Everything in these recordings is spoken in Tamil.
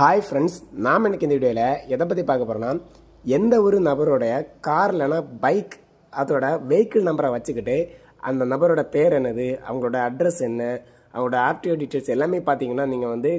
ஹாய் ஃப்ரெண்ட்ஸ் நாம் இன்றைக்கி இந்த வீடியோவில் எதை பற்றி பார்க்க போகிறோன்னா எந்த ஒரு நபருடைய கார் இல்லைன்னா பைக் அதோட வெஹிக்கிள் நம்பரை வச்சுக்கிட்டு அந்த நபரோட பேர் என்னது அவங்களோட அட்ரஸ் என்ன அவங்களோட ஆர்டிஓ டீட்டெயில்ஸ் எல்லாமே பார்த்தீங்கன்னா நீங்கள் வந்து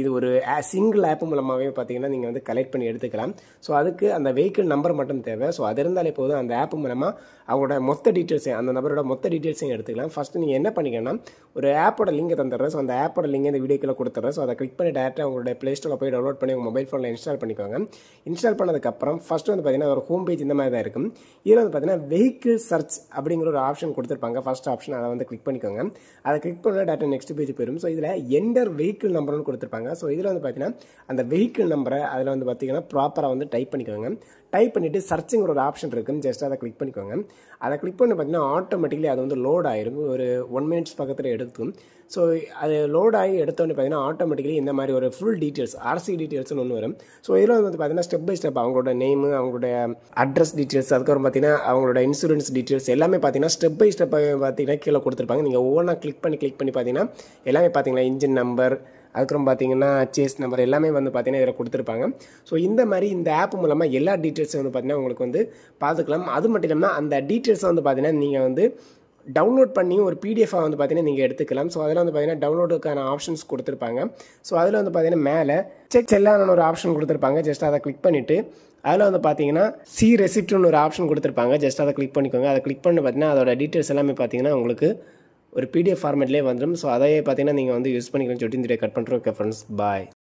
இது ஒரு சிங்கிள் ஆப் மூலமாகவே பார்த்தீங்கன்னா நீங்கள் வந்து கலெக்ட் பண்ணி எடுத்துக்கலாம் ஸோ அதுக்கு அந்த வெஹிக்கிள் நம்பர் மட்டும் தேவை ஸோ அது இருந்தாலே போதும் அந்த ஆப் மூலமாக அவங்களோட மொத்த டீட்டெயில்ஸையும் அந்த நபரோட மொத்த டீட்டெயில்ஸையும் எடுத்துக்கலாம் ஃபஸ்ட்டு நீங்கள் என்ன பண்ணிக்கணும்னா ஒரு ஆப்போட லிங்கை தந்துடுறேன் ஸோ அந்த ஆப்போட லிங்க் இந்த வீடியோக்கில் கொடுத்துறேன் ஸோ அதை கிளிக் பண்ணி டேரெக்டாக அவங்களோட ப்ளே ஸ்டோரில் போய் டவுன்லோட் பண்ணி உங்கள் மொபைல் ஃபோனில் இன்ஸ்டால் பண்ணிக்கோங்க இன்ஸ்டால் பண்ணதுக்கப்புறம் ஃபஸ்ட்டு வந்து பார்த்தீங்கன்னா ஒரு ஹோம் பேஜ் இந்த மாதிரி தான் இருக்கும் இதில் வந்து பார்த்தீங்கன்னா வெஹிக்கிள் சர்ச் அப்படிங்கிற ஒரு ஆப்ஷன் கொடுத்துருப்பாங்க ஃபஸ்ட் ஆப்ஷன் அதை வந்து கிளிக் பண்ணிக்கோங்க அதை கிளிக் பண்ண டேட்டா நெக்ஸ்ட் பேஜ் போயிடும் ஸோ இதில் எண்டர் வெஹிக்கிள் நம்பர்னு கொடுத்துருப்பாங்க கொடுத்துருக்காங்க ஸோ இதில் வந்து பார்த்தீங்கன்னா அந்த வெஹிக்கிள் நம்பரை அதில் வந்து பார்த்தீங்கன்னா ப்ராப்பராக வந்து டைப் பண்ணிக்கோங்க டைப் பண்ணிவிட்டு சர்ச்சிங்கிற ஒரு ஆப்ஷன் இருக்குதுன்னு ஜஸ்ட் அதை கிளிக் பண்ணிக்கோங்க அதை கிளிக் பண்ணி பார்த்தீங்கன்னா ஆட்டோமேட்டிக்லி அது வந்து லோட் ஆயிரும் ஒரு ஒன் மினிட்ஸ் பக்கத்தில் எடுக்கும் ஸோ அது லோட் ஆகி எடுத்தோன்னு பார்த்தீங்கன்னா ஆட்டோமேட்டிக்லி இந்த மாதிரி ஒரு ஃபுல் டீட்டெயில்ஸ் ஆர்சி டீட்டெயில்ஸ்னு ஒன்று வரும் ஸோ இதில் வந்து பார்த்தீங்கன்னா ஸ்டெப் பை ஸ்டெப் அவங்களோட நேமு அவங்களோட அட்ரஸ் டீட்டெயில்ஸ் அதுக்கப்புறம் பார்த்தீங்கன்னா அவங்களோட இன்சூரன்ஸ் டீட்டெயில்ஸ் எல்லாமே பார்த்தீங்கன்னா ஸ்டெப் பை ஸ்டெப்பாக பார்த்தீங்கன்னா கீழே கொடுத்துருப்பாங்க நீங்கள் ஒவ்வொன்றா கிளிக் பண்ணி கிளிக் பண்ணி பார்த்தீங்கன்னா எல்லாமே பார்த்தீங்கன்னா இன்ஜின் நம்பர் அதுக்கப்புறம் பார்த்தீங்கன்னா சேஸ் நம்பர் எல்லாமே வந்து பார்த்தீங்கன்னா இதில் கொடுத்துருப்பாங்க ஸோ இந்த மாதிரி இந்த ஆப் மூலமாக எல்லா டீட்டெயில்ஸும் வந்து பார்த்தீங்கன்னா உங்களுக்கு வந்து பார்த்துக்கலாம் அது மட்டும் இல்லாமல் அந்த டீட்டெயில்ஸை வந்து பார்த்தீங்கன்னா நீங்கள் வந்து டவுன்லோட் பண்ணி ஒரு பிடிஎஃபாக வந்து பார்த்தீங்கன்னா நீங்கள் எடுத்துக்கலாம் ஸோ அதில் வந்து பார்த்தீங்கன்னா டவுன்லோடுக்கான ஆப்ஷன்ஸ் கொடுத்துருப்பாங்க ஸோ அதில் வந்து பார்த்தீங்கன்னா மேலே செக் செல்லான்னு ஒரு ஆப்ஷன் கொடுத்துருப்பாங்க ஜஸ்ட் அதை கிளிக் பண்ணிவிட்டு அதில் வந்து பார்த்தீங்கன்னா சி ரெசிப்ட்னு ஒரு ஆப்ஷன் கொடுத்துருப்பாங்க ஜஸ்ட் அதை கிளிக் பண்ணிக்கோங்க அதை கிளிக் பண்ணி பார்த்தீங்கன்னா அதோட டீட்டெயில்ஸ் எல்லாமே பார்த்தீங்கன்னா உங்களுக்கு ஒரு பிடிஎஃப் ஃபார்மேட்லேயே வந்துடும் ஸோ அதையே பார்த்தீங்கன்னா நீங்கள் வந்து யூஸ் பண்ணிக்கலாம் சொல்லிட்டு இந்த கட் பண்ணுறோம் ஓகே ஃப்ரெண்ட்ஸ் பாய்